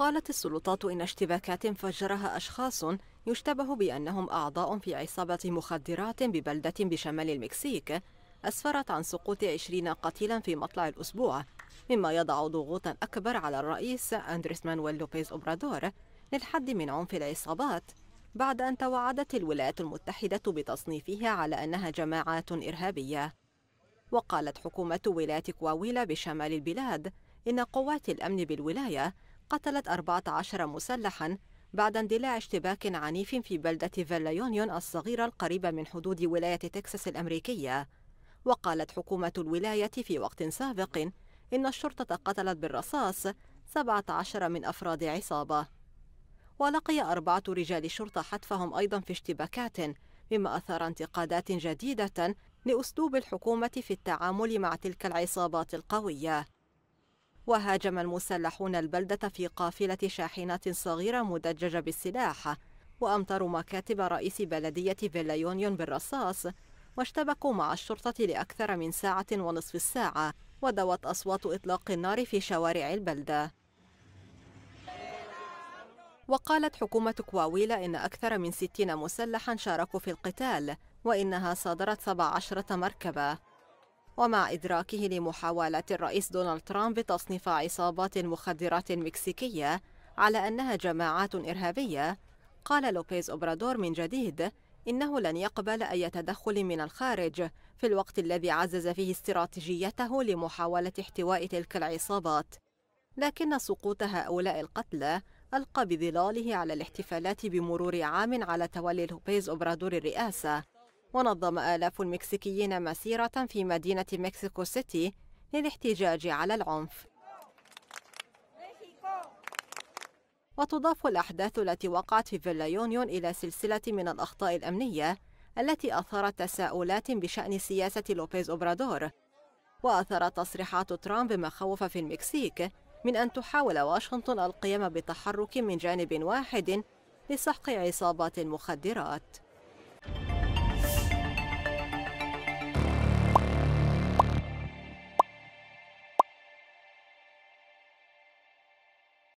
قالت السلطات إن اشتباكات فجرها أشخاص يشتبه بأنهم أعضاء في عصابة مخدرات ببلدة بشمال المكسيك أسفرت عن سقوط 20 قتيلا في مطلع الأسبوع مما يضع ضغوطا أكبر على الرئيس أندريس مانويل لوبيز أوبرادور للحد من عنف العصابات بعد أن توعدت الولايات المتحدة بتصنيفها على أنها جماعات إرهابية وقالت حكومة ولاية كواويلا بشمال البلاد إن قوات الأمن بالولاية قتلت 14 مسلحا بعد اندلاع اشتباك عنيف في بلدة فيلا يونيون الصغيرة القريبة من حدود ولاية تكساس الأمريكية وقالت حكومة الولاية في وقت سابق إن الشرطة قتلت بالرصاص 17 من أفراد عصابة ولقي أربعة رجال شرطة حتفهم أيضا في اشتباكات مما أثار انتقادات جديدة لأسلوب الحكومة في التعامل مع تلك العصابات القوية وهاجم المسلحون البلدة في قافلة شاحنات صغيرة مدججة بالسلاح وأمطروا مكاتب رئيس بلدية فيلا يونيون بالرصاص واشتبكوا مع الشرطة لأكثر من ساعة ونصف الساعة ودوت أصوات إطلاق النار في شوارع البلدة وقالت حكومة كواويلا إن أكثر من 60 مسلحا شاركوا في القتال وإنها صادرت 17 مركبة ومع إدراكه لمحاولة الرئيس دونالد ترامب تصنيف عصابات المخدرات المكسيكية على أنها جماعات إرهابية قال لوبيز أوبرادور من جديد إنه لن يقبل أي تدخل من الخارج في الوقت الذي عزز فيه استراتيجيته لمحاولة احتواء تلك العصابات لكن سقوط هؤلاء القتلى ألقى بظلاله على الاحتفالات بمرور عام على تولي لوبيز أوبرادور الرئاسة ونظم آلاف المكسيكيين مسيرة في مدينة مكسيكو سيتي للاحتجاج على العنف وتضاف الأحداث التي وقعت في فيلا يونيون إلى سلسلة من الأخطاء الأمنية التي أثارت تساؤلات بشأن سياسة لوبيز أوبرادور وأثرت تصريحات ترامب مخاوف في المكسيك من أن تحاول واشنطن القيام بتحرك من جانب واحد لسحق عصابات المخدرات